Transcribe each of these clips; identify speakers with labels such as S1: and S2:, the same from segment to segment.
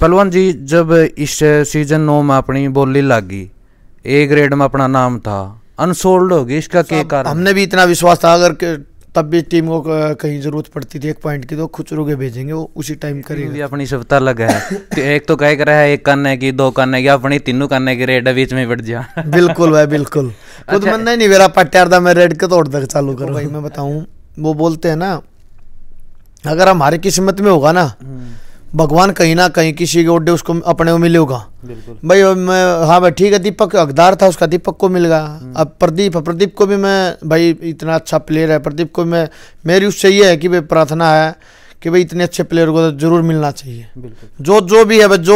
S1: पलवन जी जब इस सीजन नौ में अपनी बोली लगी ए ग्रेड में अपना नाम था अनसोल्ड हो गई
S2: इसका क्या कारण हमने
S1: भी इतना विश्वास था अगर
S2: के तब भी टीम को कहीं जरूरत पड़ती थी एक पॉइंट की तो खुच रुके भेजेंगे वो उसी टाइम करेंगे अपनी
S1: सभ्यता लग है तो एक तो कह कर है एक करने की दो करने की अपनी तीनों करने की रेड बीच में बढ़ जा
S2: बिल्कुल भाई बिल्कुल खुद अच्छा, मन नहीं, नहीं मेरा पट्टार था मैं रेड के तोड़ तक चालू करूँ भाई मैं बताऊँ वो बोलते हैं ना अगर हमारी किस्मत में होगा ना हम्म। भगवान कहीं ना कहीं किसी के ओडे उसको अपने को मिलेगा भाई मैं हाँ भाई ठीक है दीपक अकदार था उसका दीपक को मिल गया हम्म। अब प्रदीप प्रदीप को भी मैं भाई इतना अच्छा प्लेयर है प्रदीप को मैं मेरी उससे ये है कि भाई प्रार्थना है कि भाई इतने अच्छे प्लेयर को तो जरूर मिलना चाहिए जो जो भी है जो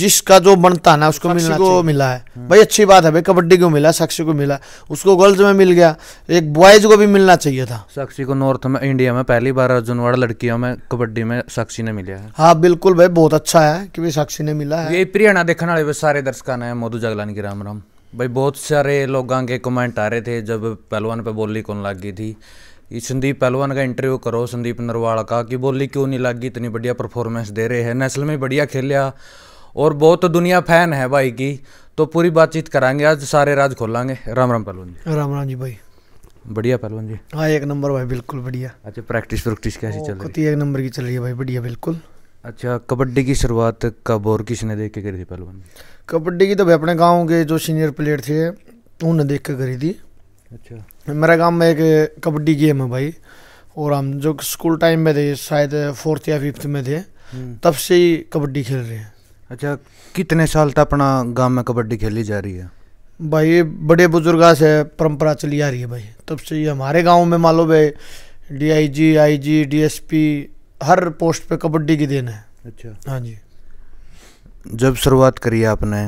S2: जिसका जो बनता है ना उसको मिलना को मिला है हाँ। भाई अच्छी बात है भाई कबड्डी को मिला साक्षी को मिला उसको गर्ल्स में मिल गया एक बॉयज को भी मिलना चाहिए था साक्षी को नॉर्थ में
S1: इंडिया में पहली बार अर्जुनवाड़ा लड़कियों में कबड्डी में साक्षी ने मिला है
S2: हाँ बिल्कुल भाई बहुत अच्छा है कि भाई साक्षी ने मिला है
S1: ये प्रियाणा देखने वाले सारे दर्शकों ने मोदू जागलानी की राम राम भाई बहुत सारे लोगों के कमेंट आ रहे थे जब पहलवान पे बोली कौन लग गई थी संदीप पहलवान का इंटरव्यू करो संदीप नरवाल का कि बोली क्यों नहीं लागी इतनी बढ़िया परफॉर्मेंस दे रहे हैं नेशनल में बढ़िया खेलिया और बहुत तो दुनिया फैन है भाई की तो पूरी बातचीत कराएंगे आज सारे राज खोलेंगे राम राम पहलवान
S2: जी राम राम जी भाई बढ़िया पहलवान जी हाँ एक नंबर भाई बिल्कुल बढ़िया अच्छा प्रैक्टिस प्रैक्टिस कैसी चल रही है एक नंबर की चल रही है भाई बढ़िया बिल्कुल
S1: अच्छा कबड्डी की शुरुआत कब और किसने देख के करी थी पहलवान
S2: कबड्डी की तो भाई अपने गाँव के जो सीनियर प्लेयर थे उन्होंने देख के करी थी अच्छा मेरे गांव में एक कबड्डी गेम है भाई और हम जो स्कूल टाइम में थे शायद फोर्थ या फिफ्थ में थे हम्म। तब से ही कबड्डी खेल रहे हैं अच्छा
S1: कितने साल तक अपना गांव में कबड्डी खेली जा रही है
S2: भाई बड़े बुजुर्ग से परंपरा चली आ रही है भाई तब से ही हमारे गांव में लो भाई D I G I G D S P हर पोस्ट पे कबड्डी की देन है अच्छा हाँ जी
S1: जब शुरुआत करी आपने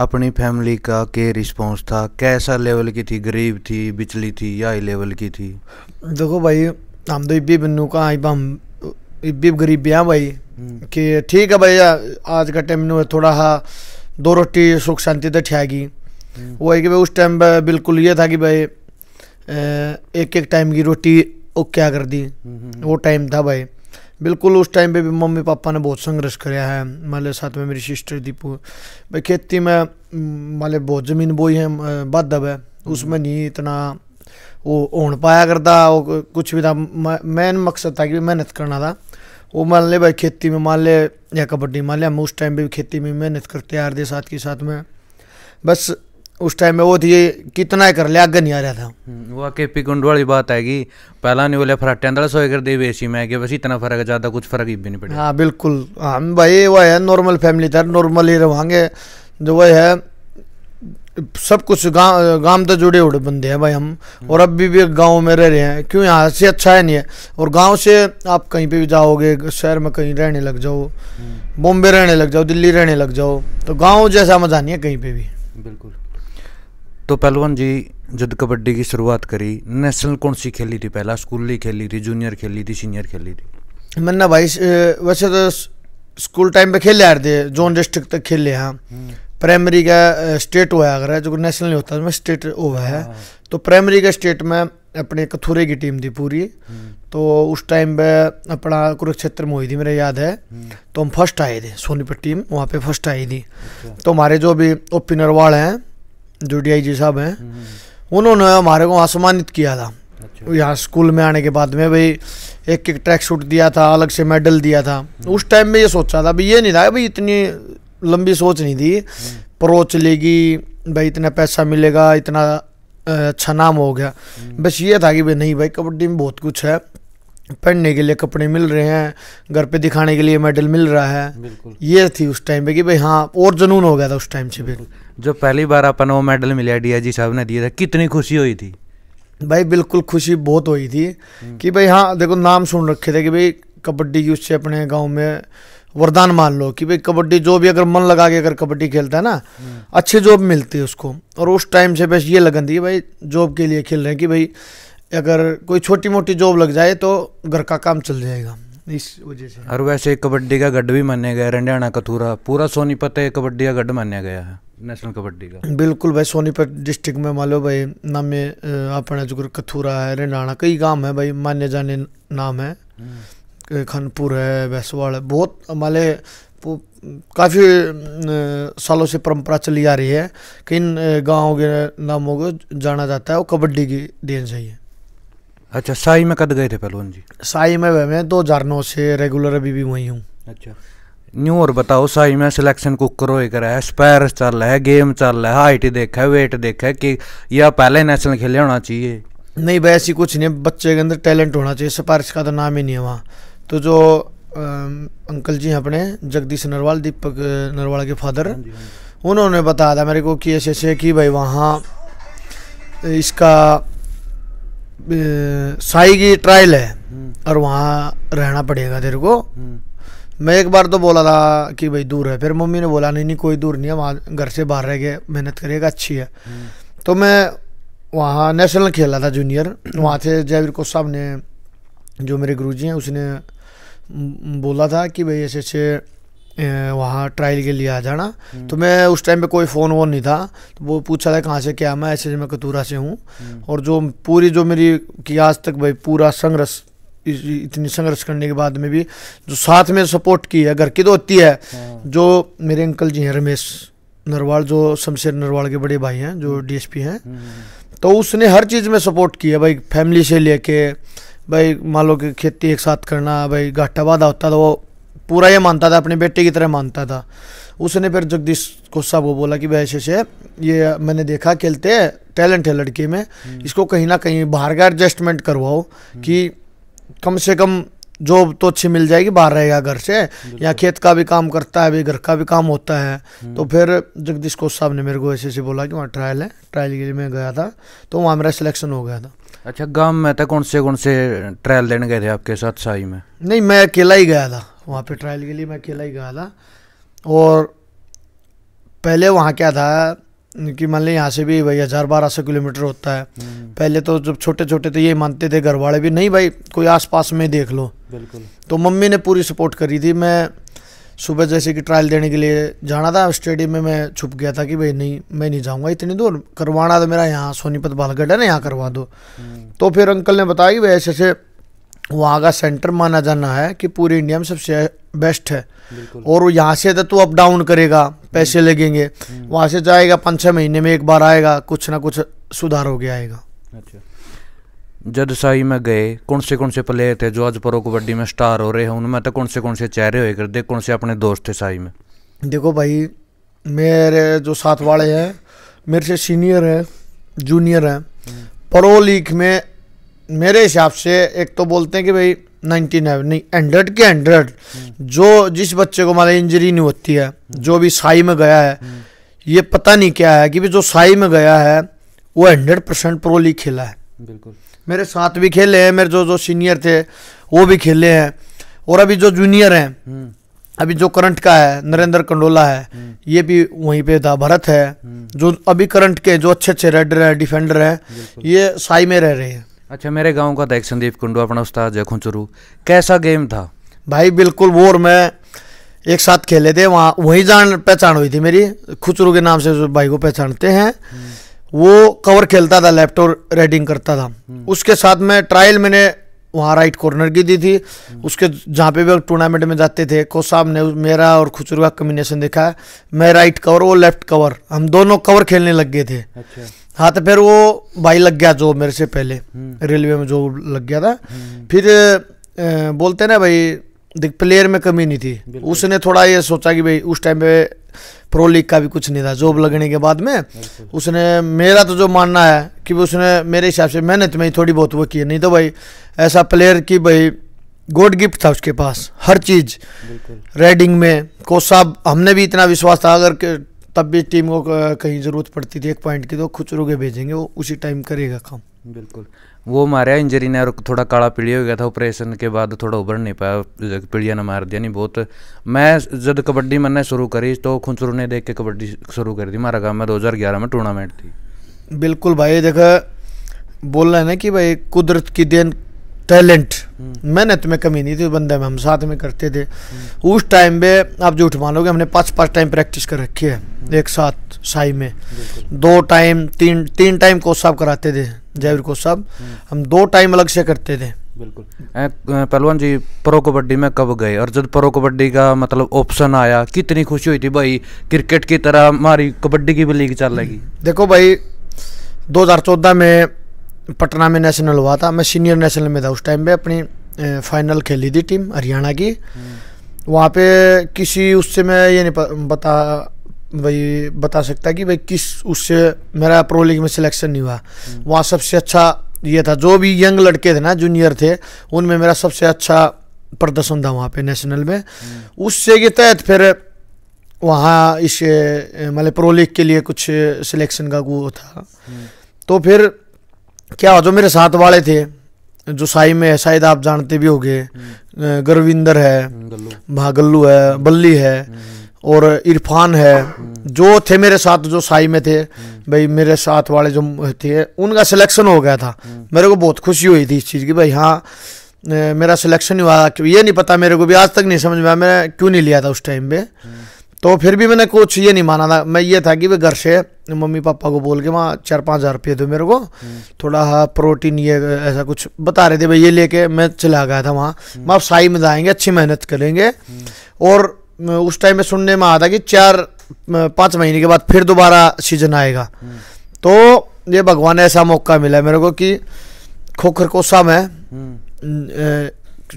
S1: अपनी फैमिली का के रिस्पॉन्स था कैसा लेवल की थी गरीब थी बिचली थी या हाई लेवल की थी
S2: देखो भाई हम तो इब्बी बन्नू का आई हम इब्बी गरीब हैं भाई हम्म। कि ठीक है भाई आज का टाइम में थोड़ा हा दो रोटी सुख शांति तो ठहगी हम्म। वो है कि भाई उस टाइम बिल्कुल ये था कि भाई एक एक टाइम की रोटी वो क्या कर दी हम्म, वो टाइम था भाई बिल्कुल उस टाइम पे भी मम्मी पापा ने बहुत संघर्ष कराया है माले साथ में मेरी सिस्टर दीपू भाई खेती में माले बहुत ज़मीन बोई है बाधव है उसमें नहीं इतना वो होन पाया करता वो कुछ भी था मेन मकसद था कि मेहनत करना था वो मान ले भाई खेती में मान ले या कबड्डी मान लिया हम उस टाइम पे भी खेती में मेहनत करते यार दे साथ के साथ में बस उस टाइम में वो थी कितना कर लिया आगे नहीं आ रहा था
S1: हम्म, वो पी कुंड वाली बात कि पहला नहीं बोले फराटे सोए कर दे बेसी में बस इतना फर्क ज़्यादा कुछ फर्क ही भी नहीं पड़ा
S2: हाँ बिल्कुल हम भाई वो है नॉर्मल फैमिली था नॉर्मल ही रहेंगे जो वह है सब कुछ गांव गांव तो जुड़े हुए बंदे हैं भाई हम हम्म। और अब भी, भी गांव में रह रहे हैं क्यों यहाँ से अच्छा है नहीं है और गांव से आप कहीं पे भी जाओगे शहर में कहीं रहने लग जाओ हम्म। बॉम्बे रहने लग जाओ दिल्ली रहने लग जाओ तो गांव जैसा मजा नहीं है कहीं पे भी बिल्कुल तो
S1: पहलवान जी जब कबड्डी की शुरुआत करी नेशनल कौन सी खेली थी पहला स्कूली खेली थी जूनियर खेली थी सीनियर खेली
S2: थी ना भाई वैसे तो स्कूल टाइम पे खेले आ रहे थे जोन डिस्ट्रिक्ट तक खेले हैं हाँ। हम्म। प्राइमरी का स्टेट हुआ अगर जो नेशनल नहीं होता है स्टेट हुआ है तो प्राइमरी का स्टेट में अपने कथूरे की टीम थी पूरी हम्म। तो उस टाइम पे अपना कुरुक्षेत्र में हुई थी मेरा याद है हम्म। तो हम फर्स्ट आए थे सोनीपत टीम वहाँ पे फर्स्ट आई थी अच्छा। तो हमारे जो भी ओपिनर वाले हैं जो डी जी साहब हैं हम्म, हम्म। उन्होंने हमारे को सम्मानित किया था अच्छा। यहाँ स्कूल में आने के बाद में भाई एक एक ट्रैक सूट दिया था अलग से मेडल दिया था हम्म। उस टाइम में ये सोचा था भाई ये नहीं था भाई इतनी लंबी सोच नहीं थी प्रो चलेगी भाई इतना पैसा मिलेगा इतना अच्छा नाम हो गया बस ये था कि भाई नहीं भाई कबड्डी में बहुत कुछ है पहनने के लिए कपड़े मिल रहे हैं घर पे दिखाने के लिए मेडल मिल रहा है ये थी उस टाइम पे कि भाई हाँ और जुनून हो गया था उस टाइम से फिर
S1: जो पहली बार अपन वो मेडल मिले डी आई जी साहब ने दिया था कितनी खुशी हुई थी
S2: भाई बिल्कुल खुशी बहुत हुई थी हम्म। कि भाई हाँ देखो नाम सुन रखे थे कि भाई कबड्डी की उससे अपने गांव में वरदान मान लो कि भाई कबड्डी जो भी अगर मन लगा के अगर कबड्डी खेलता है ना हम्म। अच्छी जॉब मिलती है उसको और उस टाइम से बस ये लगन थी भाई जॉब के लिए खेल रहे हैं कि भाई अगर कोई छोटी मोटी जॉब लग जाए तो घर का काम चल जाएगा इस वजह से
S1: और वैसे कबड्डी का गढ़ भी माना गया रंडियाणा कथूरा पूरा सोनीपत कबड्डी का गढ़ माना गया है नेशनल कबड्डी का
S2: बिल्कुल भाई सोनीपत डिस्ट्रिक्ट में मान लो भाई नामे अपने जो कथूरा है रेडाना कई गांव है भाई माने जाने नाम हम्म। है खानपुर है भैंसवाड़ है बहुत हमारे काफ़ी सालों से परंपरा चली आ रही है कि इन गाँव के नामों को जाना जाता है और कबड्डी की देन से है
S1: अच्छा साई में कद गए थे पहलवान जी
S2: साई में मैं दो हज़ार नौ से रेगुलर अभी भी वहीं हूँ अच्छा
S1: न्यू और बताओ साई में सिलेक्शन कुकर होए कर है स्पैर चल है गेम चल है हाइट देखा है वेट देखा है कि यह पहले नेशनल खेले होना चाहिए
S2: नहीं भाई ऐसी कुछ नहीं बच्चे के अंदर टैलेंट होना चाहिए सिफारिश का तो नाम ही नहीं है वहाँ तो जो आ, अंकल जी हैं अपने जगदीश नरवाल दीपक नरवाल के फादर हाँ हाँ उन्होंने बताया था मेरे को कि ऐसे ऐसे कि भाई वहाँ इसका साई की ट्रायल है हम्म। और वहाँ रहना पड़ेगा तेरे को हम्म। मैं एक बार तो बोला था कि भाई दूर है फिर मम्मी ने बोला नहीं नहीं कोई दूर नहीं है वहाँ घर से बाहर रह गए मेहनत करिएगा अच्छी है हम्म। तो मैं वहाँ नेशनल खेला था जूनियर वहाँ से जयवीर को साहब ने जो मेरे गुरु जी हैं उसने बोला था कि भाई ऐसे ऐसे वहाँ ट्रायल के लिए आ जाना हम्म। तो मैं उस टाइम पे कोई फ़ोन वोन नहीं था तो वो पूछा था कहाँ से क्या मैं ऐसे मैं कतूरा से हूँ हम्म। और जो पूरी जो मेरी कि आज तक भाई पूरा संघर्ष इतनी संघर्ष करने के बाद में भी जो साथ में सपोर्ट की है घर की दोती तो है हाँ। जो मेरे अंकल जी हैं रमेश नरवाल जो शमशेर नरवाल के बड़े भाई हैं जो डीएसपी हम्म। हैं हम्म, हम्म, तो उसने हर चीज़ में सपोर्ट किया भाई फैमिली से लेके भाई मान लो कि खेती एक साथ करना भाई घाटा वादा होता था वो पूरा ये मानता था अपने बेटे की तरह मानता था उसने फिर जगदीश कोसा को बोला कि भाई ऐसे से ये मैंने देखा खेलते टैलेंट है लड़के में इसको कहीं ना कहीं बाहर का एडजस्टमेंट करवाओ कि कम से कम जॉब तो अच्छी मिल जाएगी बाहर रहेगा घर से या खेत का भी काम करता है भी घर का भी काम होता है हम्म। तो फिर जगदीश कोच साहब ने मेरे को ऐसे ऐसे बोला कि वहाँ ट्रायल है ट्रायल के लिए मैं गया था तो वहाँ मेरा सिलेक्शन हो गया था
S1: अच्छा गांव में था तो कौन से कौन से ट्रायल देने गए थे आपके साथ शाही में
S2: नहीं मैं अकेला ही गया था वहाँ पर ट्रायल के लिए मैं अकेला ही गया था और पहले वहाँ क्या था कि मान लें यहाँ से भी भाई हज़ार बारह सौ किलोमीटर होता है हम्म। पहले तो जब छोटे छोटे थे ये मानते थे घर वाले भी नहीं भाई कोई आसपास में देख लो बिल्कुल तो मम्मी ने पूरी सपोर्ट करी थी मैं सुबह जैसे कि ट्रायल देने के लिए जाना था स्टेडियम में मैं छुप गया था कि भाई नहीं मैं नहीं जाऊँगा इतनी दूर करवाना तो मेरा यहाँ सोनीपत बालगढ़ है ना यहाँ करवा दो हम्म। तो फिर अंकल ने बताया कि भाई ऐसे ऐसे वहाँ का सेंटर माना जाना है कि पूरे इंडिया में सबसे बेस्ट है और यहाँ से तो अप डाउन करेगा पैसे हम्म। लगेंगे हम्म। वहाँ से जाएगा पाँच छः महीने में एक बार आएगा कुछ ना कुछ सुधार हो गया आएगा अच्छा
S1: जद साई में गए कौन से कौन से प्लेयर थे जो आज प्रो कबड्डी में स्टार हो रहे हैं उनमें तो कौन से कौन से चेहरे हुए देख कौन से अपने दोस्त थे साई में
S2: देखो भाई मेरे जो साथ वाले हैं मेरे से सीनियर हैं जूनियर हैं प्रो हम्म। लीग में मेरे हिसाब से एक तो बोलते हैं कि भाई नाइनटीन है नहीं हंड्रेड के हंड्रेड जो जिस बच्चे को हमारे इंजरी नहीं होती है जो भी साई में गया है ये पता नहीं क्या है कि भी जो साई में गया है वो हंड्रेड परसेंट प्रोली खेला है बिल्कुल मेरे साथ भी खेले हैं मेरे जो जो सीनियर थे वो भी खेले हैं और अभी जो जूनियर हैं हम्म। अभी जो करंट का है नरेंद्र कंडोला है हम्म। ये भी वहीं पे था भरत है हम्म। जो अभी करंट के जो अच्छे अच्छे रेडर हैं डिफेंडर हैं ये साई में रह रहे हैं
S1: अच्छा मेरे गांव का था संदीप कुंडू अपना उस्ताद जखू
S2: कैसा गेम था भाई बिल्कुल वो और मैं एक साथ खेले थे वहाँ वही जान पहचान हुई थी मेरी खुचरू के नाम से जो भाई को पहचानते हैं वो कवर खेलता था लेफ्ट और रेडिंग करता था उसके साथ में ट्रायल मैंने वहाँ राइट कॉर्नर की दी थी उसके जहाँ पे भी टूर्नामेंट में जाते थे कोच साहब ने मेरा और खुचरू का कम्बिनेशन देखा है मैं राइट कवर वो लेफ्ट कवर हम दोनों कवर खेलने लग गए थे अच्छा। हाँ तो फिर वो भाई लग गया जो मेरे से पहले हम्म। रेलवे में जो लग गया था हम्म। फिर ए, बोलते ना भाई देख प्लेयर में कमी नहीं थी उसने थोड़ा ये सोचा कि भाई उस टाइम पे प्रो लीग का भी कुछ नहीं था जॉब लगने के बाद में उसने मेरा तो जो मानना है कि उसने मेरे हिसाब से मेहनत में ही थोड़ी बहुत वो की नहीं तो भाई ऐसा प्लेयर की भाई गॉड गिफ्ट था उसके पास हर चीज रेडिंग में कोच साहब हमने भी इतना विश्वास था अगर तब भी टीम को कहीं ज़रूरत पड़ती थी एक पॉइंट की तो खुचरों के भेजेंगे वो उसी टाइम करेगा काम बिल्कुल
S1: वो मारा इंजरी ने और थोड़ा काला पीड़िया हो गया था ऑपरेशन के बाद थोड़ा उभर नहीं पाया पीड़िया ने मार दिया नहीं बहुत मैं जब कबड्डी मैंने शुरू करी तो खुचरू ने देख के कबड्डी शुरू कर दी मारा काम मैं दो में टूर्नामेंट
S2: थी बिल्कुल भाई देखा बोल रहे ना कि भाई कुदरत की देन टैलेंट हम्म। मेहनत में कमी नहीं थी उस बंदे में हम साथ में करते थे उस टाइम पे आप जो मानोगे हमने पाँच पाँच टाइम प्रैक्टिस कर रखी है हम्म। एक साथ साई में दो टाइम तीन तीन टाइम कोच साहब कराते थे जयवीर कोच साहब हम्म। हम दो टाइम अलग से करते थे बिल्कुल
S1: पहलवान जी प्रो कबड्डी में कब गए और जब प्रो कबड्डी का मतलब ऑप्शन आया कितनी खुशी हुई थी भाई क्रिकेट की तरह हमारी कबड्डी की भी लीग चल रही
S2: देखो भाई 2014 में पटना में नेशनल हुआ था मैं सीनियर नेशनल में था उस टाइम पे अपनी फाइनल खेली थी टीम हरियाणा की
S3: हम्म।
S2: वहाँ पे किसी उससे मैं ये नहीं बता भाई बता सकता कि भाई किस उससे मेरा प्रो लीग में सिलेक्शन नहीं हुआ हम्म। वहाँ सबसे अच्छा ये था जो भी यंग लड़के थे ना जूनियर थे उनमें मेरा सबसे अच्छा प्रदर्शन था वहाँ पे नेशनल में
S3: हम्म।
S2: उससे के तहत फिर वहाँ इस मतलब प्रो लीग के लिए कुछ सिलेक्शन का वो था तो फिर क्या जो मेरे साथ वाले थे जो साई में है शायद आप जानते भी हो गए गुरविंदर है भागल्लू है बल्ली है और इरफान है जो थे मेरे साथ जो साई में थे भाई मेरे साथ वाले जो थे उनका सिलेक्शन हो गया था मेरे को बहुत खुशी हुई थी इस चीज़ की भाई हाँ मेरा सिलेक्शन हुआ ये नहीं पता मेरे को भी आज तक नहीं समझ में आया मैं क्यों नहीं लिया था उस टाइम पे तो फिर भी मैंने कुछ ये नहीं माना था मैं ये था कि वे घर से मम्मी पापा को बोल के वहाँ चार पाँच हज़ार रुपये दो मेरे को थोड़ा हाँ प्रोटीन ये ऐसा कुछ बता रहे थे भाई ये लेके मैं चला गया था वहाँ मैं आप साई में जाएंगे अच्छी मेहनत करेंगे और उस टाइम में सुनने में आता कि चार पाँच महीने के बाद फिर दोबारा सीजन आएगा तो ये भगवान ने ऐसा मौका मिला मेरे को कि खोखर कोसा में
S3: हम्म।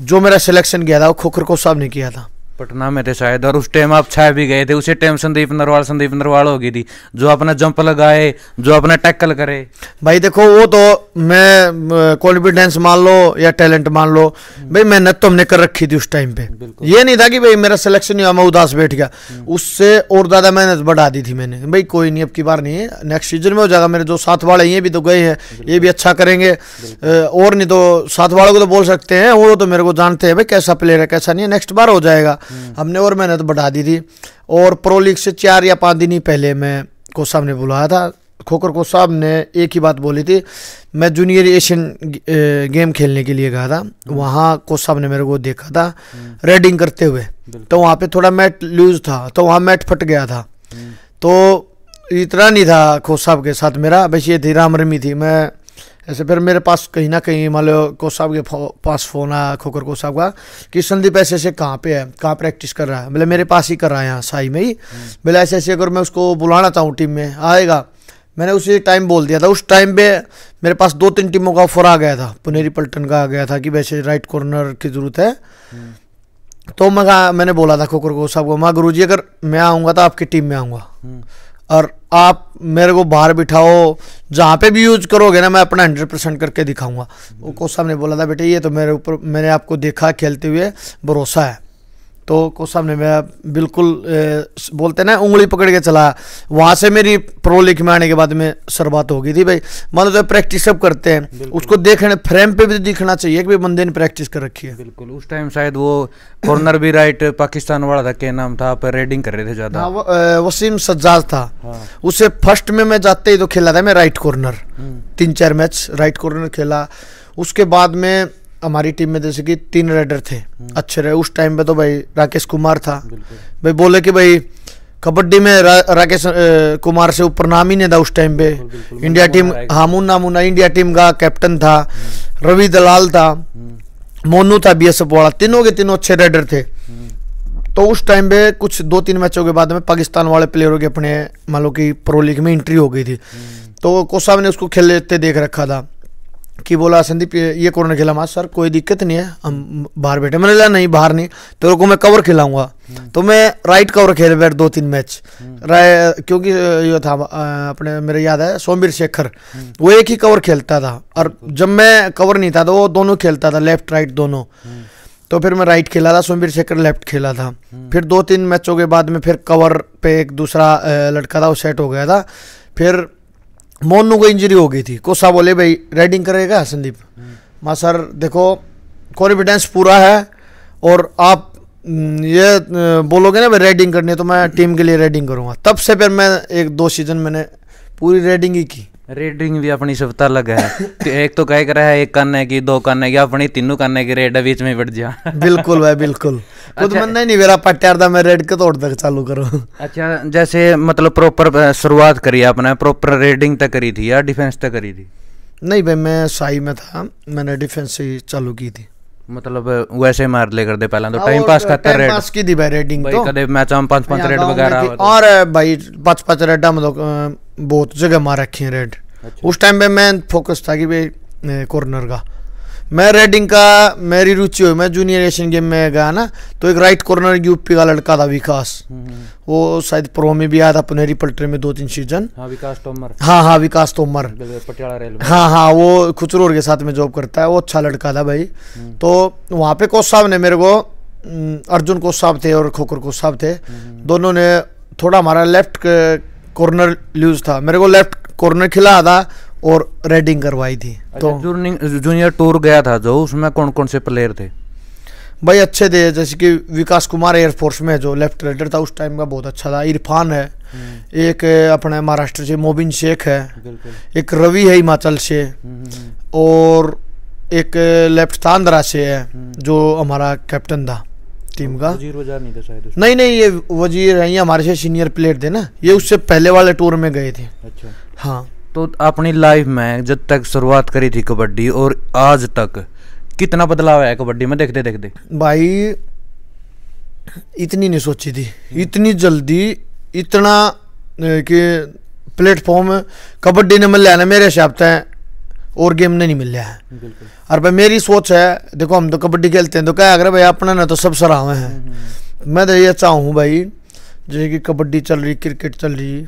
S2: जो मेरा सिलेक्शन किया था वो खोखर कोसा ने किया था
S1: पटना में थे शायद और उस टाइम आप छाए भी गए थे उसी टाइम संदीप नरवाल संदीप नरवाल हो गई थी जो अपना जंप लगाए जो अपना टैकल करे
S2: भाई देखो वो तो मैं कॉन्फिडेंस मान लो या टैलेंट मान लो भाई मेहनत तो हमने कर रखी थी उस टाइम पे ये नहीं था कि भाई मेरा सिलेक्शन हुआ मैं उदास बैठ गया हम्म। उससे और ज़्यादा मेहनत बढ़ा दी थी मैंने भाई कोई नहीं अब की बार नहीं है नेक्स्ट सीजन में हो जाएगा मेरे जो साथ वाले ये भी तो गए हैं ये भी अच्छा करेंगे और नहीं तो साथ वालों को तो बोल सकते हैं वो तो मेरे को जानते हैं भाई कैसा प्लेयर है कैसा नहीं है नेक्स्ट बार हो जाएगा हम्म। हमने और मेहनत बढ़ा दी थी और प्रोलिक से चार या पाँच दिन ही पहले मैं को साहब ने बुलाया था खोकर को साहब ने एक ही बात बोली थी मैं जूनियर एशियन गेम खेलने के लिए गया था हम्म। वहाँ कोच साहब ने मेरे को देखा था रेडिंग हम्म। करते हुए तो वहाँ पे थोड़ा मैट लूज था तो वहाँ मैट फट गया था तो इतना नहीं था कोच साहब के साथ मेरा बस ये थी राम रमी थी मैं ऐसे फिर मेरे पास कहीं ना कहीं मान लो को साहब के पास फ़ोन आया खोकर को साहब का कि संदीप ऐसे ऐसे कहाँ पे है कहाँ प्रैक्टिस कर रहा है बोले मेरे पास ही कर रहा है यहाँ साई में ही हम्म। बोले ऐसे ऐसे अगर मैं उसको बुलाना चाहूँ टीम में आएगा मैंने उसी टाइम बोल दिया था उस टाइम पे मेरे पास दो तीन टीमों का ऑफर आ गया था पुनेरी पल्टन का आ गया था कि वैसे राइट कॉर्नर की ज़रूरत है हम्म। तो मैं मैंने बोला था खोकर को साहब को माँ गुरु अगर मैं आऊँगा तो आपकी टीम में आऊँगा हम्म। और आप मेरे को बाहर बिठाओ जहाँ पे भी यूज करोगे ना मैं अपना हंड्रेड परसेंट करके दिखाऊंगा वो साहब ने बोला था बेटे ये तो मेरे ऊपर मैंने आपको देखा खेलते हुए भरोसा है तो को सामने मैं बिल्कुल ए, बोलते ना उंगली पकड़ के चला वहाँ से मेरी प्रो लिख में आने के बाद में शुरुआत हो गई थी भाई मान तो प्रैक्टिस सब करते हैं उसको देखने फ्रेम पे भी तो दिखना चाहिए कि भाई बंदे ने प्रैक्टिस कर रखी है बिल्कुल उस
S1: टाइम शायद वो कॉर्नर भी राइट पाकिस्तान वाला था क्या नाम था पर रेडिंग कर रहे थे
S3: ज़्यादा
S2: हाँ, वसीम सज्जाज था हाँ। उसे फर्स्ट में मैं जाते ही तो खेला था मैं राइट कॉर्नर हम्म। तीन चार मैच राइट कॉर्नर खेला उसके बाद में हमारी टीम में जैसे कि तीन राइडर थे हम्म। अच्छे रहे उस टाइम पे तो भाई राकेश कुमार था भाई बोले कि भाई कबड्डी में रा, राकेश कुमार से ऊपर नाम ही नहीं था उस टाइम पे इंडिया तो टीम हामुन नामूना इंडिया टीम का कैप्टन था हम्म। रवि दलाल था हम्म। मोनू था बी एस एफ वाला तीनों के तीनों अच्छे राइडर थे तो उस टाइम पे कुछ दो तीन मैचों के बाद में पाकिस्तान वाले प्लेयरों के अपने मान लो कि प्रो लीग में एंट्री हो गई थी तो कोच साहब ने उसको खेलते देख रखा था कि बोला संदीप ये कोरोना खिला मास सर कोई दिक्कत नहीं है हम बाहर बैठे मैंने लिया नहीं बाहर नहीं तेरे को मैं कवर खिलाऊंगा हम्म। तो मैं राइट कवर खेल बैठ दो तीन मैच हम्म। राय क्योंकि ये था अपने मेरे याद है सोमवीर शेखर हम्म। वो एक ही कवर खेलता था और जब मैं कवर नहीं था तो वो दोनों खेलता था लेफ्ट राइट दोनों तो फिर मैं राइट खेला था सोमवीर शेखर लेफ्ट खेला था फिर दो तीन मैचों के बाद में फिर कवर पे एक दूसरा लड़का था वो सेट हो गया था फिर मोनू को इंजरी हो गई थी कोसा बोले भाई राइडिंग करेगा संदीप माँ हम्म। सर देखो कॉन्फिडेंस पूरा है और आप हम्म, ये बोलोगे ना भाई राइडिंग करनी है तो मैं टीम के लिए राइडिंग करूँगा तब से फिर मैं एक दो सीज़न मैंने पूरी राइडिंग ही की रेड
S1: भी अपनी सप्ताह अलग है एक तो कह रहा है एक करने की दो करने की अपनी तीनों करने की रेड है बीच में बढ़ जा
S2: बिल्कुल भाई बिल्कुल खुद मन नहीं मेरा पट्टे था मैं रेड के तोड़ तक चालू करो
S1: अच्छा जैसे मतलब प्रॉपर शुरुआत करी आपने प्रॉपर रेडिंग तक करी थी या डिफेंस तक करी थी
S2: नहीं भाई मैं साई में था मैंने डिफेंस ही चालू की थी ਮਤਲਬ
S1: ਵੈਸੇ ਮਾਰ ਲੈ ਕਰਦੇ ਪਹਿਲਾਂ ਤਾਂ ਟਾਈਮ ਪਾਸ ਖਾਤਰ ਰੇਡ ਪਾਸ ਕੀ ਦੀ ਬੈ ਰੇਡਿੰਗ ਤੋਂ ਕਦੇ ਮੈਚਾਂ 5-5 ਰੇਡ ਵਗੈਰਾ ਔਰ
S2: ਭਾਈ 5-5 ਰੇਡਾਂ ਮਤਲਬ बहुत जगह मार रखी है रेड उस टाइम पे मैं फोकस था कि भाई कॉर्नर का मैं रेडिंग का मेरी रुचि हुई मैं जूनियर एशियन गेम में गया ना तो एक राइट कॉर्नर यूपी का लड़का था विकास हम्म, हम्म। वो शायद प्रो में भी आया था पुनेरी पलटरी में दो तीन सीजन
S1: हाँ विकास तोमर हाँ हाँ विकास तोमर पटियाला रेलवे हाँ
S2: हाँ वो खुचरूर के साथ में जॉब करता है वो अच्छा लड़का था भाई हम्म। तो वहाँ पे कोच साहब ने मेरे को अर्जुन कोच साहब थे और खोकर कोच साहब थे दोनों ने थोड़ा हमारा लेफ्ट कॉर्नर लूज था मेरे को लेफ्ट कॉर्नर खिला था और रेडिंग करवाई थी अच्छा, तो
S1: जूनियर टूर गया था जो उसमें कौन कौन से प्लेयर थे
S2: भाई अच्छे थे जैसे कि विकास कुमार एयरफोर्स में जो लेफ्ट रेडर था उस टाइम का बहुत अच्छा था इरफान है हम्म। एक अपने महाराष्ट्र से मोबिन शेख है एक रवि है हिमाचल से हम्म, हम्म, और एक लेफ्ट तांद्रा से है जो हमारा कैप्टन था टीम तो का
S1: नहीं था शायद
S2: नहीं नहीं ये वजीर है ये हमारे से सीनियर प्लेयर थे ना ये उससे पहले वाले टूर में गए थे अच्छा हाँ तो अपनी लाइफ
S1: में जब तक शुरुआत करी थी कबड्डी और आज तक कितना बदलाव आया कबड्डी में देखते देखते
S2: भाई इतनी नहीं सोची थी इतनी जल्दी इतना कि प्लेटफॉर्म कबड्डी ने मिल ना मेरे हिसाब से और गेम ने नहीं मिल है और भाई मेरी सोच है देखो हम तो कबड्डी खेलते हैं तो क्या अगर भाई अपना ना तो सब सरा हैं हम्म, हम्म। मैं तो ये चाहूँ भाई जैसे कि कबड्डी चल रही क्रिकेट चल रही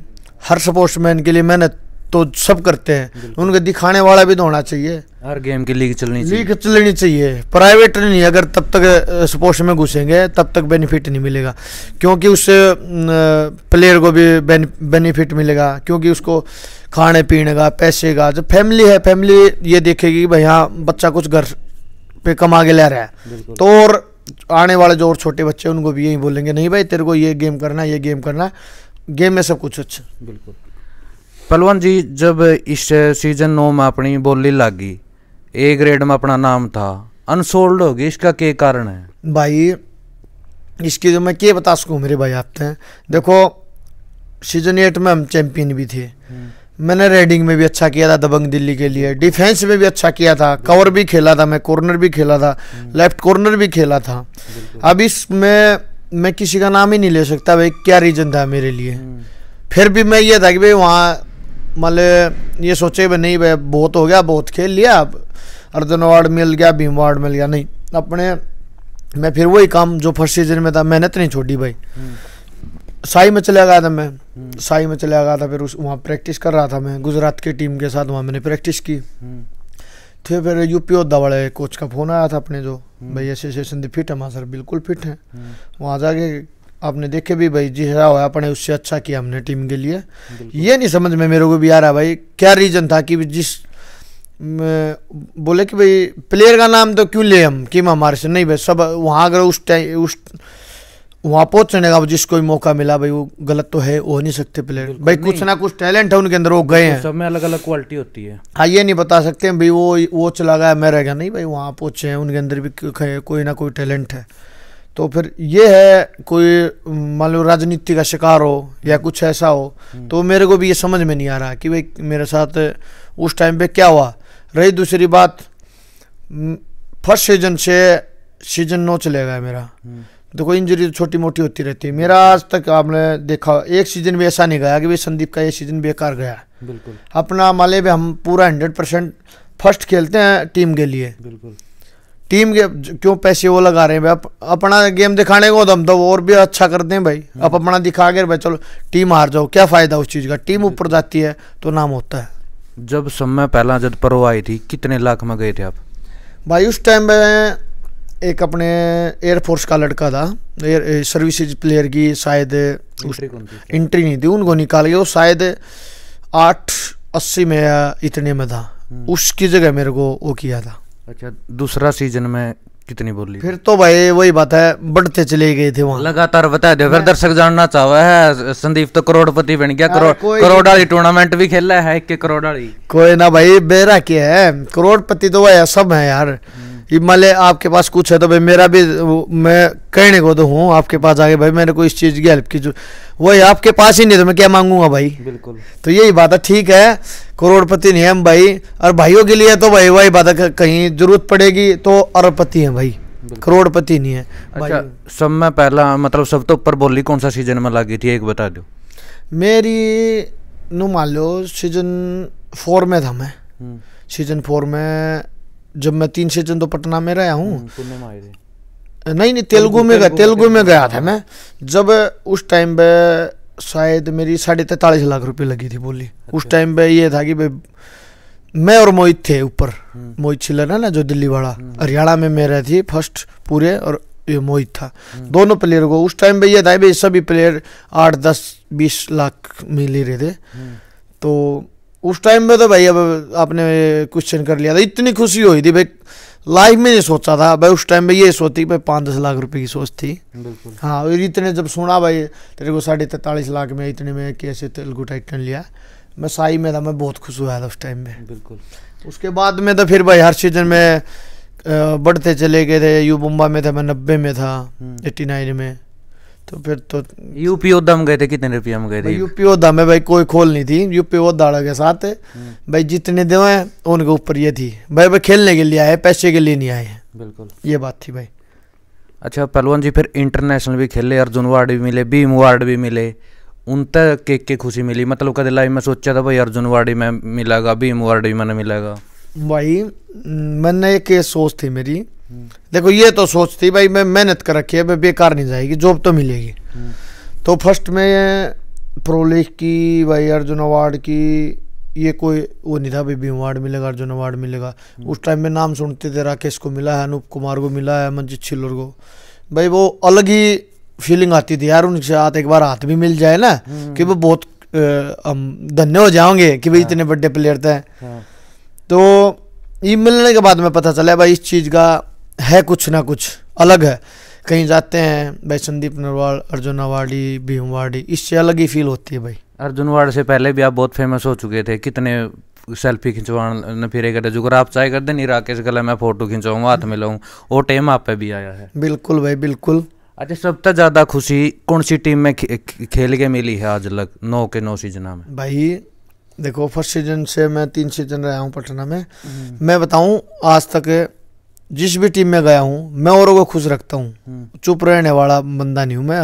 S2: हर स्पोर्ट्समैन के लिए मेहनत तो सब करते हैं उनके दिखाने वाला भी तो होना चाहिए
S1: हर गेम की लीग चलनी लीग
S2: चलनी चाहिए प्राइवेट नहीं अगर तब तक स्पोर्ट्स में घुसेंगे तब तक बेनिफिट नहीं मिलेगा क्योंकि उससे प्लेयर को भी बेनिफिट मिलेगा क्योंकि उसको खाने पीने का पैसे का जब फैमिली है फैमिली ये देखेगी कि भाई हाँ बच्चा कुछ घर पे कमा के ले रहा है तो और आने वाले जो और छोटे बच्चे उनको भी यही बोलेंगे नहीं भाई तेरे को ये गेम करना है ये गेम करना है गेम में सब कुछ अच्छा बिल्कुल पलवन जी जब इस
S1: सीज़न नौ में अपनी बोली गई ए ग्रेड में अपना नाम था अनसोल्ड गई इसका क्या कारण है
S2: भाई इसकी जो मैं क्या बता सकूँ मेरे भाई आपते तो? हैं देखो सीजन एट में हम चैंपियन भी थे हम्म। मैंने रेडिंग में भी अच्छा किया था दबंग दिल्ली के लिए डिफेंस में भी अच्छा किया था कवर भी खेला था मैं कॉर्नर भी खेला था लेफ्ट हम्म। कॉर्नर भी खेला था अब इसमें मैं किसी का नाम ही नहीं ले सकता भाई क्या रीज़न था मेरे लिए हम्म। फिर भी मैं ये था कि भाई वहाँ मान ये सोचे भाई नहीं भाई बहुत हो गया बहुत खेल लिया अर्जुन अवार्ड मिल गया भीम अवार्ड मिल गया नहीं अपने मैं फिर वही काम जो फर्स्ट सीजन में था मेहनत नहीं छोड़ी भाई हम्म। साई में चला गया था मैं हम्म। साई में चला गया था फिर उस वहाँ प्रैक्टिस कर रहा था मैं गुजरात की टीम के साथ वहाँ मैंने प्रैक्टिस की तो फिर यूपी उद्दा वाले कोच का फ़ोन आया था अपने जो भाई एसोसिएशन दी फिट है वहाँ सर बिल्कुल फिट है वहाँ जाके आपने देखे भी भाई जैसा हो आपने उससे अच्छा किया हमने टीम के लिए ये नहीं समझ में मेरे को भी आ रहा भाई क्या रीज़न था कि जिस बोले कि भाई प्लेयर का नाम तो क्यों ले हम कि हमारे से नहीं भाई सब वहाँ अगर उस टाइम उस वहाँ पहुँचने का जिसको भी मौका मिला भाई वो गलत तो है वो हो नहीं सकते प्लेयर भाई कुछ ना कुछ टैलेंट है उनके अंदर वो गए हैं सब में अलग अलग
S1: क्वालिटी होती है
S2: हाँ ये नहीं बता सकते भाई वो वो चला गया मैं रह गया नहीं भाई वहाँ पहुँचे हैं उनके अंदर भी कोई ना कोई टैलेंट है तो फिर ये है कोई मान लो राजनीति का शिकार हो या कुछ ऐसा हो हम्म। तो मेरे को भी ये समझ में नहीं आ रहा कि भाई मेरे साथ उस टाइम पे क्या हुआ रही दूसरी बात फर्स्ट सीजन से सीजन नौ चलेगा है मेरा हम्म। देखो इंजरी तो छोटी मोटी होती रहती है मेरा आज तक आपने देखा एक सीजन भी ऐसा नहीं गया कि भाई संदीप का ये सीजन बेकार गया बिल्कुल अपना माले में हम पूरा हंड्रेड परसेंट फर्स्ट खेलते हैं टीम के लिए बिल्कुल टीम के क्यों पैसे वो लगा रहे हैं भाई अप, अपना गेम दिखाने को तो हम तो और भी अच्छा करते हैं भाई अब हम्म। अपना दिखा के भाई चलो टीम हार जाओ क्या फ़ायदा उस चीज़ का टीम हम्म। ऊपर जाती है तो नाम होता है
S1: जब समय पहला जब परो आई थी कितने लाख में गए थे आप
S2: भाई उस टाइम में एक अपने एयरफोर्स का लड़का था एयर सर्विसेज प्लेयर की शायद एंट्री नहीं थी उनको निकाल गया वो शायद आठ अस्सी में या इतने में था हम्म। उसकी जगह मेरे को वो किया था अच्छा दूसरा सीजन में कितनी बोली फिर तो भाई वही बात है बढ़ते चले गए थे वहाँ लगातार
S1: बता दो फिर दर्शक जानना चाहे है संदीप तो करोड़पति बन गया करोड़ करोड़ाली टूर्नामेंट भी खेला है एक करोड़ी
S2: कोई ना भाई बेरा क्या है करोड़पति तो वह सब है यार हम्म। ये मले आपके पास कुछ है तो भाई मेरा भी मैं कहने को तो हूँ आपके पास आगे भाई मैंने कोई इस चीज़ की हेल्प की जो वही आपके पास ही नहीं तो मैं क्या मांगूंगा भाई बिल्कुल तो यही बात है ठीक है करोड़पति नहीं हम भाई और भाइयों के लिए तो भाई वही बात है कहीं जरूरत पड़ेगी तो अरबपति हैं भाई करोड़पति नहीं है अच्छा
S1: सब में पहला मतलब सब तो ऊपर बोली कौन सा सीजन में लगी थी एक बता दो
S2: मेरी नो मान लो सीजन फोर में था मैं सीजन हम्म। फोर में जब मैं तीन सीजन तो पटना में रहा हूँ हम्म, नहीं नहीं तेलुगु में गया तेलुगु में गया था मैं जब उस टाइम पे शायद मेरी साढ़े तैतालीस लाख रुपए लगी थी बोली उस टाइम अच्छा। पे ये था कि भाई मैं और मोहित थे ऊपर हम्म। मोहित छिलर है ना जो दिल्ली वाला हम्म। हरियाणा में मैं रहती फर्स्ट पूरे और ये मोहित था दोनों प्लेयर को उस टाइम पे ये था भाई सभी प्लेयर आठ दस बीस लाख में ले रहे थे तो उस टाइम में तो भाई अब आपने क्वेश्चन कर लिया था इतनी खुशी हुई थी भाई लाइफ में नहीं सोचा था भाई उस टाइम में ये सोचती भाई पाँच दस लाख रुपए की सोच थी हाँ और इतने जब सुना भाई तेरे को साढ़े तैतालीस लाख में इतने में कैसे तेलुगु टाइटन लिया मैं साई में था मैं बहुत खुश हुआ था उस टाइम में बिल्कुल उसके बाद में तो फिर भाई हर सीजन में बढ़ते चले गए थे यू बुम्बा में था मैं नब्बे में था हम्म। एट्टी नाइन में तो फिर तो ओदा में गए थे
S1: कितने रुपया में गए थे
S2: यूपी ओदा में भाई कोई खोल नहीं थी यूपी दाड़ा के साथ हम्म। भाई जितने दे हैं उनके ऊपर ये थी भाई भाई खेलने के लिए आए पैसे के लिए नहीं आए हैं बिल्कुल ये बात थी भाई
S1: अच्छा पहलवान जी फिर इंटरनेशनल भी खेले अर्जुन वार्ड भी मिले भीम अवार्ड भी मिले उन तक के के खुशी मिली मतलब कद लाइफ में सोचा था भाई अर्जुन वार्ड में मिलेगा भीम अवार्ड भी मैंने मिलेगा
S2: भाई मैंने एक सोच थी मेरी देखो ये तो सोचती भाई मैं मेहनत कर रखी है मैं बेकार नहीं जाएगी जॉब तो मिलेगी तो फर्स्ट में प्रोलिख की भाई अर्जुन अवार्ड की ये कोई वो नहीं था बीबी अवार्ड मिलेगा अर्जुन अवार्ड मिलेगा उस टाइम में नाम सुनते थे राकेश को मिला है अनूप कुमार को मिला है मंजित छिल्लर को भाई वो अलग ही फीलिंग आती थी यार उनके साथ एक बार हाथ भी मिल जाए ना कि वो बहुत हम धन्य हो जाओगे कि भाई इतने बड़े प्लेयर थे तो, हाँ। तो ये मिलने के बाद में पता चला भाई इस चीज़ का है कुछ ना कुछ अलग है कहीं जाते हैं भाई संदीप नरवाल अर्जुन अवार्डी भीम वार्डी इससे अलग ही फील होती है भाई
S1: अर्जुन वार्ड से पहले भी आप बहुत फेमस हो चुके थे कितने सेल्फी खिंचवाने फिरे करते जुगर आप चाहे करते नहीं राकेश गला मैं फोटो खिंचवाऊंगा हाथ में लाऊँ वो टेम आप पे भी आया है
S2: बिल्कुल भाई बिल्कुल
S1: अच्छा सबसे ज़्यादा खुशी कौन सी टीम में खे, खेल के मिली है आज लग नौ के नौ सीजन में
S2: भाई देखो फर्स्ट सीजन से मैं तीन सीजन रहा हूँ पटना में हम्म। मैं बताऊँ आज तक जिस भी टीम में गया हूँ मैं औरों को खुश रखता हूँ हम्म। चुप रहने वाला बंदा नहीं हूँ मैं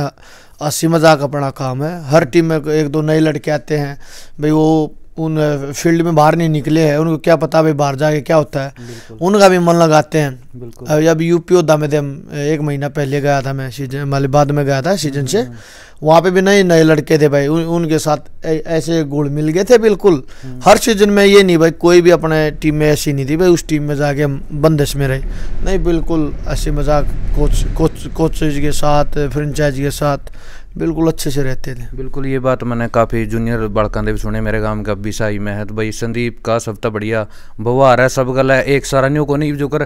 S2: हंसी मजाक अपना काम है हर टीम हम्म। में एक दो नए लड़के आते हैं भाई वो उन फील्ड में बाहर नहीं निकले हैं उनको क्या पता भाई बाहर जाके क्या होता है उनका भी मन लगाते हैं अब यू पी होता में एक महीना पहले गया था मैं सीजन मतलब बाद में गया था सीजन से हम्म, हम्म। वहाँ पे भी नए नए लड़के थे भाई उ, उनके साथ ऐसे गोल मिल गए थे बिल्कुल हम्म। हर सीजन में ये नहीं भाई कोई भी अपने टीम में ऐसी नहीं थी भाई उस टीम में जाके हम बंदिश में रहे नहीं बिल्कुल ऐसे मजाक कोच कोच कोचेज के साथ फ्रेंचाइज के साथ बिल्कुल अच्छे से रहते थे
S1: बिल्कुल ये बात मैंने काफ़ी जूनियर बालकों के भी सुने मेरे गांव का बीसा साई महत तो भाई संदीप का सब तो बढ़िया व्यवहार है सब गल है एक सारा न्यू को नहीं जो कर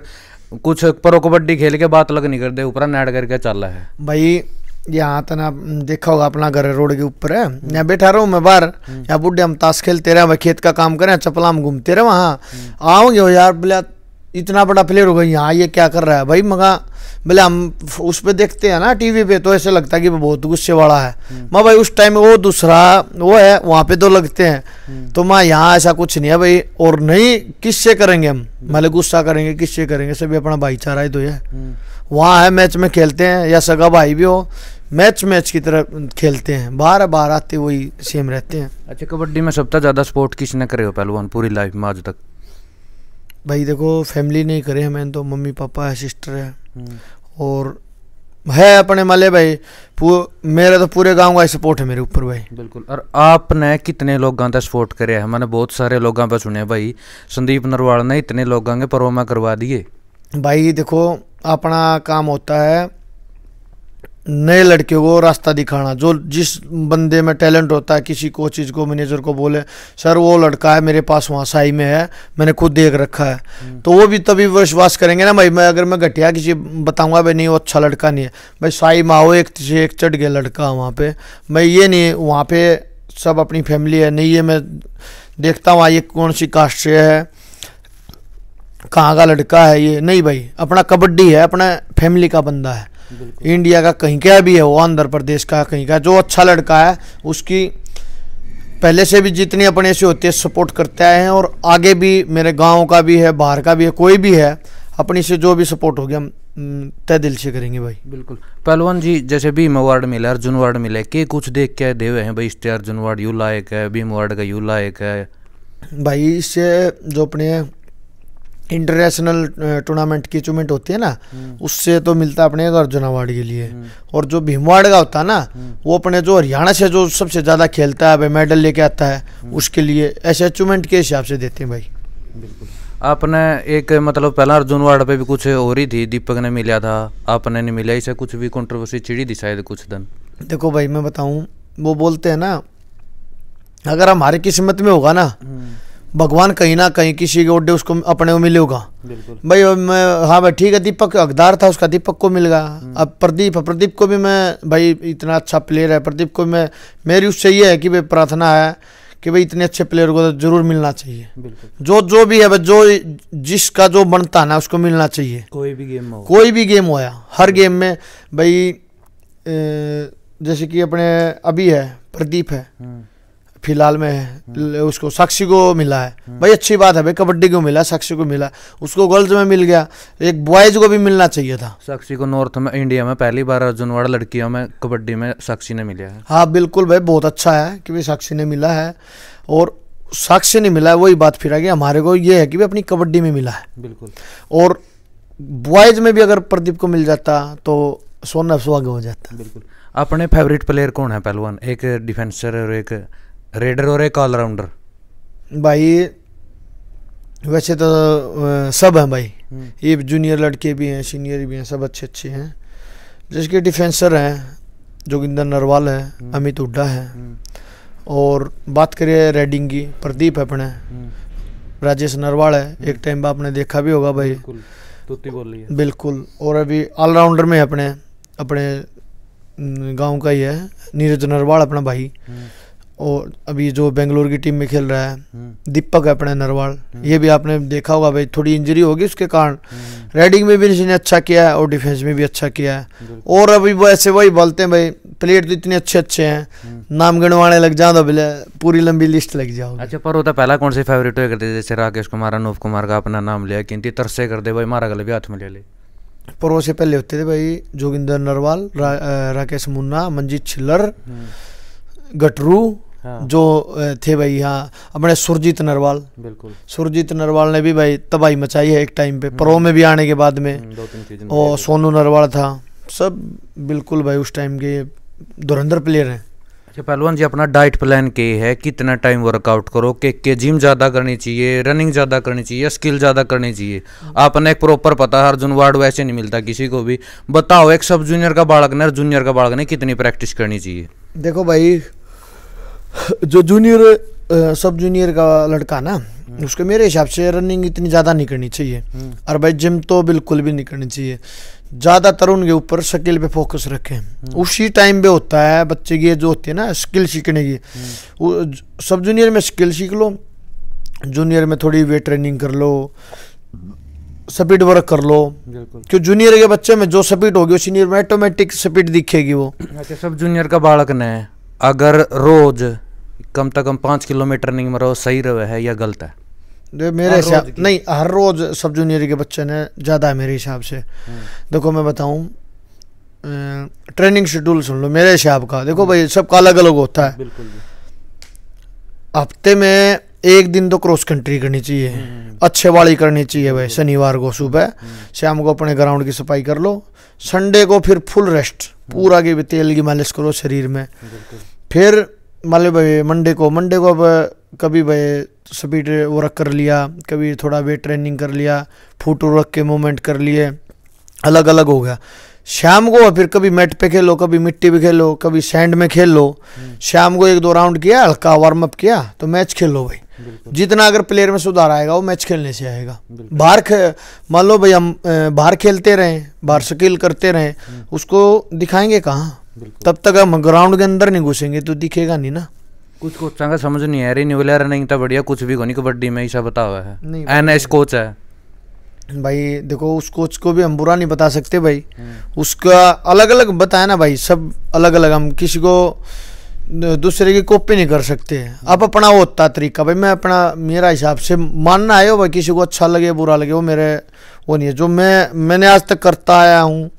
S1: कुछ परो कबड्डी खेल के बात अलग नहीं कर दे ऊपर नैट करके चल रहा है
S2: भाई यहाँ तो ना देखा होगा अपना घर रोड के ऊपर है यहाँ बैठा रहा हूँ मैं बाहर हम्म। यहाँ बुढ़े हम ताश खेलते रहे खेत का काम करें चपला हम घूमते रहे वहाँ हम्म। आओगे हो यार बोले इतना बड़ा प्लेयर हो गई यहाँ ये क्या कर रहा है भाई मगा बोले हम उस पर देखते हैं ना टीवी पे तो ऐसे लगता है कि वो बहुत गुस्से वाला है मैं हम्म। भाई उस टाइम वो दूसरा वो है वहाँ पे तो लगते हैं हम्म। तो माँ यहाँ ऐसा कुछ नहीं है भाई और नहीं किससे करेंगे हम मतलब गुस्सा करेंगे किससे करेंगे सभी अपना भाईचारा ही तो है वहाँ है मैच में खेलते हैं या सगा भाई भी हो मैच मैच की तरह खेलते हैं बार बार आते वही सेम रहते हैं
S1: अच्छा कबड्डी में सबसे ज़्यादा स्पोर्ट किसने करे हो पहलवान पूरी लाइफ में आज तक
S2: भाई देखो फैमिली नहीं करे हमें तो मम्मी पापा है सिस्टर है और है अपने माले भाई मेरे तो पूरे गांव का सपोर्ट है मेरे ऊपर भाई
S1: बिल्कुल और आपने कितने लोगों का सपोर्ट करे है मैंने बहुत सारे लोगों पर सुने भाई संदीप नरवाल ने इतने लोगों के प्रोमा करवा दिए
S2: भाई देखो अपना काम होता है नए लड़के को रास्ता दिखाना जो जिस बंदे में टैलेंट होता है किसी कोचिज को मैनेजर को बोले सर वो लड़का है मेरे पास वहाँ साई में है मैंने खुद देख रखा है हम्म। तो वो भी तभी विश्वास करेंगे ना भाई मैं अगर मैं घटिया किसी बताऊंगा भाई नहीं वो अच्छा लड़का नहीं है भाई साई माओ एक से एक चढ़ गया लड़का वहाँ पे मैं ये नहीं वहाँ पे सब अपनी फैमिली है नहीं ये मैं देखता हूँ ये कौन सी कास्ट से है कहाँ का लड़का है ये नहीं भाई अपना कबड्डी है अपना फैमिली का बंदा है इंडिया का कहीं का भी है वो आंध्र प्रदेश का कहीं का जो अच्छा लड़का है उसकी पहले से भी जितनी अपने से होती है सपोर्ट करते आए हैं और आगे भी मेरे गांव का भी है बाहर का भी है कोई भी है अपनी से जो भी सपोर्ट होगी हम तय दिल से करेंगे भाई बिल्कुल
S1: पहलवान जी जैसे भीम अवार्ड मिला अर्जुन अवार्ड मिला के कुछ देख के देवे हैं भाई इससे अर्जुन अवार्ड यू लायक है भीम अवार्ड का यू लायक है
S2: भाई इससे जो अपने इंटरनेशनल टूर्नामेंट uh, की अचीवमेंट होती है ना हम्म। उससे तो मिलता अपने अर्जुन अवार्ड के लिए हम्म। और जो भीमवाड़ का होता है ना हम्म। वो अपने जो हरियाणा से जो सबसे ज़्यादा खेलता है मेडल लेके आता है उसके लिए ऐसे अचीवमेंट के हिसाब से देते हैं भाई
S1: बिल्कुल आपने एक मतलब पहला अर्जुन अवार्ड पे भी कुछ हो रही थी दीपक ने मिला था आपने नहीं मिला इसे कुछ भी कॉन्ट्रोवर्सी चिड़ी थी शायद कुछ दिन
S2: देखो भाई मैं बताऊँ वो बोलते हैं ना अगर हमारी किस्मत में होगा ना भगवान कहीं ना कहीं किसी के ओडे उसको अपने को मिलेगा भाई मैं हाँ भाई ठीक है दीपक हकदार था उसका दीपक को मिल गया हम्म। अब प्रदीप प्रदीप को भी मैं भाई इतना अच्छा प्लेयर है प्रदीप को मैं मेरी उससे ये है कि भाई प्रार्थना है कि भाई इतने अच्छे प्लेयर को तो जरूर मिलना चाहिए जो जो भी है भाई जो जिसका जो बनता है ना उसको मिलना चाहिए कोई भी गेम हो कोई भी गेम होया हर गेम में भाई जैसे कि अपने अभी है प्रदीप है हम्म। फिलहाल में उसको साक्षी को मिला है हम्म। भाई अच्छी बात है भाई कबड्डी को मिला साक्षी को मिला उसको गर्ल्स में मिल गया एक बॉयज को भी मिलना चाहिए था
S1: साक्षी को नॉर्थ में इंडिया में पहली बार अर्जुनवाड़ा लड़कियों में कबड्डी में साक्षी ने मिला है
S2: हाँ बिल्कुल भाई बहुत अच्छा है कि भाई साक्षी ने मिला है और साक्षी ने मिला है वही बात फिर आ गई हमारे को ये है कि भाई अपनी कबड्डी में मिला है बिल्कुल और बॉयज में भी अगर प्रदीप को मिल जाता तो सोना सुहाग हो जाता
S3: बिल्कुल
S1: अपने फेवरेट प्लेयर कौन है पहलवान एक डिफेंसर और एक रेडर और एक ऑलराउंडर
S2: भाई वैसे तो सब हैं भाई हम्म। ये जूनियर लड़के भी हैं सीनियर भी हैं सब अच्छे अच्छे हैं जिसके डिफेंसर हैं जोगिंदर नरवाल है हम्म। अमित हुड्डा है हम्म। और बात करें रेडिंग की प्रदीप है अपने राजेश नरवाल है एक टाइम पर आपने देखा भी होगा भाई बिल्कुल, बिल्कुल और अभी ऑलराउंडर में अपने अपने गांव का ही है नीरज नरवाल अपना भाई और अभी जो बेंगलोर की टीम में खेल रहा है हम्म। दीपक है अपने नरवाल हम्म। ये भी आपने देखा होगा भाई थोड़ी इंजरी होगी उसके कारण रेडिंग हम्म। में भी इसने अच्छा किया है और डिफेंस में भी अच्छा किया है और अभी वो ऐसे वही बोलते हैं भाई प्लेयर तो इतने अच्छे अच्छे हैं नाम गणवाने लग जाओ बोले पूरी लंबी लिस्ट लग जाओ
S1: अच्छा पर होता तो पहला कौन से फेवरेट हुआ करते जैसे राकेश कुमार अनूप कुमार का अपना नाम लिया किंतु तरसे कर दे भाई मारा गल भी हाथ में ले ले
S2: पर वो से पहले होते थे भाई जोगिंदर नरवाल राकेश मुन्ना मंजीत छिल्लर गटरू हाँ। जो थे भाई हाँ अपने सुरजीत नरवाल बिल्कुल सुरजीत नरवाल ने भी भाई तबाही मचाई है एक टाइम पे हम्म। प्रो में भी आने के बाद में हम्म, और सोनू नरवाल था सब बिल्कुल भाई उस टाइम के धुरंधर प्लेयर हैं अच्छा पहलवान जी अपना
S1: डाइट प्लान के है कितना टाइम वर्कआउट करो के के जिम ज़्यादा करनी चाहिए रनिंग ज़्यादा करनी चाहिए स्किल ज़्यादा करनी चाहिए आपने एक प्रॉपर पता है अर्जुन वार्ड वैसे नहीं मिलता किसी को भी बताओ एक सब जूनियर का बालक ने और जूनियर का बालक ने कितनी प्रैक्टिस करनी चाहिए
S2: देखो भाई जो जूनियर सब जूनियर का लड़का ना हम्म। उसको मेरे हिसाब से रनिंग इतनी ज़्यादा नहीं करनी चाहिए हम्म। और भाई जिम तो बिल्कुल भी नहीं करनी चाहिए ज़्यादातर उनके ऊपर स्किल पे फोकस रखें हम्म। उसी टाइम पे होता है बच्चे की जो होती है ना स्किल सीखने की सब जूनियर में स्किल सीख लो जूनियर में थोड़ी वेट ट्रेनिंग कर लो स्पीड वर्क कर लो क्यों जूनियर के बच्चे में जो स्पीड होगी सीनियर में ऑटोमेटिक स्पीड दिखेगी वो
S1: अच्छा, सब जूनियर का बालक ने अगर रोज़ कम से कम पाँच किलोमीटर नहीं मरो सही रहे है या गलत
S2: है मेरे हिसाब नहीं हर रोज सब जूनियर के बच्चे ने ज़्यादा है मेरे हिसाब से हम्म। देखो मैं बताऊँ ट्रेनिंग शेड्यूल सुन लो मेरे हिसाब का देखो भाई सबका अलग अलग होता है हफ्ते में एक दिन तो क्रॉस कंट्री करनी चाहिए हम्म। अच्छे वाली करनी चाहिए भाई शनिवार को सुबह हम्म। शाम को अपने ग्राउंड की सफाई कर लो संडे को फिर फुल रेस्ट पूरा की तेल की मालिश करो शरीर में फिर मान मतलब लो भाई मंडे को मंडे को अब कभी भाई स्पीड वर्क कर लिया कभी थोड़ा वेट ट्रेनिंग कर लिया फुट रख के मूवमेंट कर लिए अलग अलग हो गया शाम को फिर कभी मैट पे खेलो कभी मिट्टी पे खेलो कभी सैंड में खेल लो हम्म। शाम को एक दो राउंड किया हल्का वार्म अप किया तो मैच खेलो भाई जितना अगर प्लेयर में सुधार आएगा वो मैच खेलने से आएगा बाहर मान लो भाई हम बाहर खेलते रहें बाहर स्किल हम्म। करते रहें हम्म। उसको दिखाएंगे कहाँ तब तक हम ग्राउंड के अंदर नहीं घुसेंगे तो दिखेगा नहीं ना
S1: कुछ कोच का समझ नहीं आ रही न्यूलियर नहीं था बढ़िया कुछ भी कोनी कबड्डी में ऐसा बता हुआ है एन एस कोच है
S2: भाई देखो उस कोच को भी हम बुरा नहीं बता सकते भाई हम्म। उसका अलग अलग बताया ना भाई सब अलग अलग हम किसी को दूसरे की कॉपी नहीं कर सकते अब अपना वो होता तरीका भाई मैं अपना मेरा हिसाब से मानना है भाई किसी को अच्छा लगे बुरा लगे वो मेरे वो नहीं है जो मैं मैंने आज तक करता आया हूँ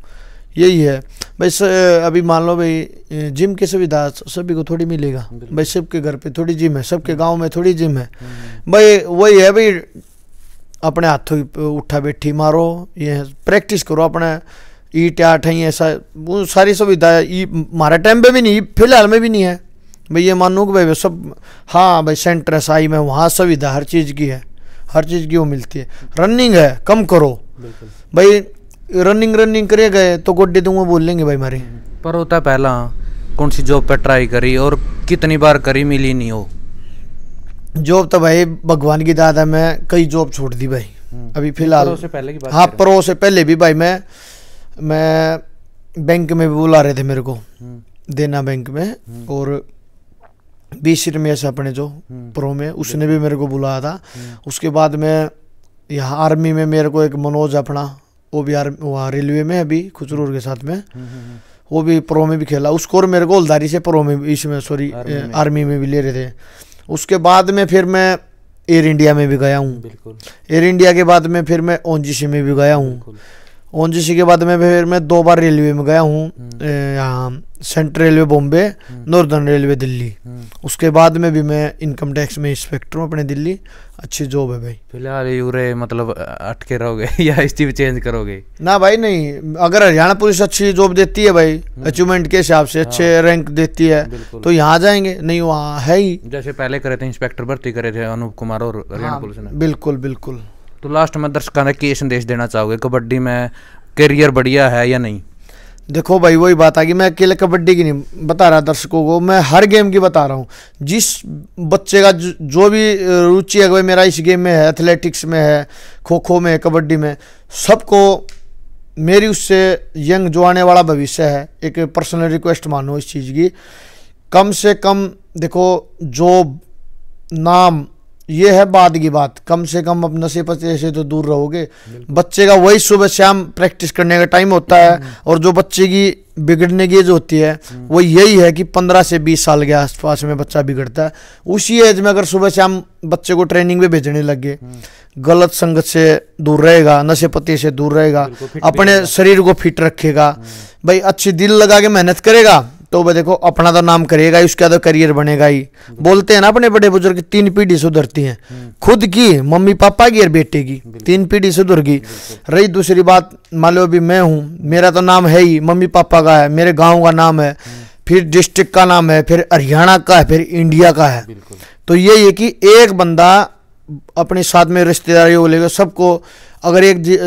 S2: यही है बस अभी मान लो भाई जिम की सुविधा सभी को थोड़ी मिलेगा भाई सबके घर पे थोड़ी जिम है सबके हम्म। गांव में थोड़ी जिम है हम्म। भाई वही है भाई अपने हाथों उठा बैठी मारो ये प्रैक्टिस करो अपने ईट आठ है ऐसा वो सारी सुविधा हमारे टाइम पे भी नहीं फिलहाल में भी नहीं है भाई ये मानो कि भाई सब हाँ भाई सेंटर है साई में वहाँ सुविधा हर चीज़ की है हर चीज़ की वो मिलती है रनिंग हम्म। है कम करो भाई रनिंग रनिंग करे गए तो गोड्डे तो बोल लेंगे भाई मारे
S1: पर होता तो पहला कौन सी जॉब पे ट्राई करी और कितनी बार करी मिली नहीं हो
S2: जॉब तो भाई भगवान की दाद है मैं कई जॉब छोड़ दी भाई हम्म। अभी फिलहाल हाँ पर उससे पहले भी भाई मैं मैं बैंक में भी बुला रहे थे मेरे को हम्म। देना बैंक में हम्म। और बीस रमेश अपने जो प्रो में उसने भी मेरे को बुलाया था उसके बाद मैं यहाँ आर्मी में मेरे को एक मनोज अपना वो बिहार वहाँ रेलवे में अभी खुचरूर के साथ में हम्म, हम्म, हम्म। वो भी प्रो में भी खेला उसको और मेरे गोलधारी से प्रो में इसमें सॉरी आर्मी, में भी ले रहे थे उसके बाद में फिर मैं एयर इंडिया में भी गया हूँ एयर इंडिया के बाद में फिर मैं ओन में भी गया हूँ ओनजीसी के बाद में फिर मैं दो बार रेलवे में गया हूँ हम्म। यहाँ central railway Bombay northern railway Delhi हम्म। उसके बाद में भी मैं इनकम टैक्स में इंस्पेक्टर हूँ अपने दिल्ली अच्छी जॉब है भाई
S1: फिलहाल यूरे मतलब अटके रहोगे या स्टीव चेंज करोगे
S2: ना भाई नहीं अगर हरियाणा पुलिस अच्छी जॉब देती है भाई अचीवमेंट हम्म। के हिसाब से अच्छे हाँ। रैंक देती है तो यहाँ जाएंगे नहीं वहाँ है ही
S1: जैसे पहले करे थे इंस्पेक्टर भर्ती करे थे अनूप कुमार और हरियाणा हाँ, पुलिस
S2: ने बिल्कुल बिल्कुल
S1: तो लास्ट में दर्शकों ने के संदेश देना चाहोगे कबड्डी में करियर बढ़िया है या नहीं
S2: देखो भाई वही बात आ गई मैं अकेले कबड्डी की नहीं बता रहा दर्शकों को मैं हर गेम की बता रहा हूँ जिस बच्चे का जो, भी रुचि है मेरा इस गेम में है एथलेटिक्स में है खो खो में है कबड्डी में सबको मेरी उससे यंग जो आने वाला भविष्य है एक पर्सनल रिक्वेस्ट मानो इस चीज़ की कम से कम देखो जो नाम ये है बाद की बात कम से कम अब नशे पचे से तो दूर रहोगे बच्चे का वही सुबह शाम प्रैक्टिस करने का टाइम होता है और जो बच्चे की बिगड़ने की एज होती है वो यही है कि पंद्रह से बीस साल के आसपास में बच्चा बिगड़ता है उसी एज में अगर सुबह शाम बच्चे को ट्रेनिंग में भेजने लगे गलत संगत से दूर रहेगा नशे पते से दूर रहेगा अपने शरीर को फिट रखेगा भाई अच्छी दिल लगा के मेहनत करेगा तो वह देखो अपना तो नाम करेगा ही उसका तो करियर बनेगा ही बोलते हैं ना अपने बड़े बुजुर्ग तीन पीढ़ी सुधरती हैं खुद की मम्मी पापा की और बेटे की तीन पीढ़ी सुधर गई रही दूसरी बात मान लो अभी मैं हूँ मेरा तो नाम है ही मम्मी पापा का है मेरे गाँव का नाम है फिर डिस्ट्रिक्ट का नाम है फिर हरियाणा का है फिर इंडिया का है तो ये है कि एक बंदा अपने साथ में रिश्तेदारी बोलेगा सबको अगर एक जी,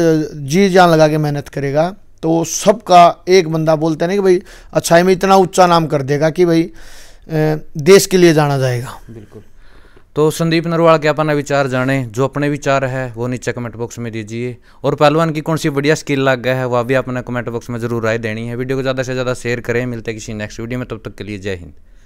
S2: जी जान लगा के मेहनत करेगा तो सबका एक बंदा बोलते ना कि भाई अच्छाई में इतना ऊंचा नाम कर देगा कि भाई देश के लिए जाना जाएगा बिल्कुल
S1: तो संदीप नरवाल के अपना विचार जाने जो अपने विचार है वो नीचे कमेंट बॉक्स में दीजिए और पहलवान की कौन सी बढ़िया स्किल लग गया है वह भी अपने कमेंट बॉक्स में जरूर राय देनी है वीडियो को ज़्यादा से ज़्यादा शेयर करें मिलते हैं किसी नेक्स्ट वीडियो में तब तक के लिए जय हिंद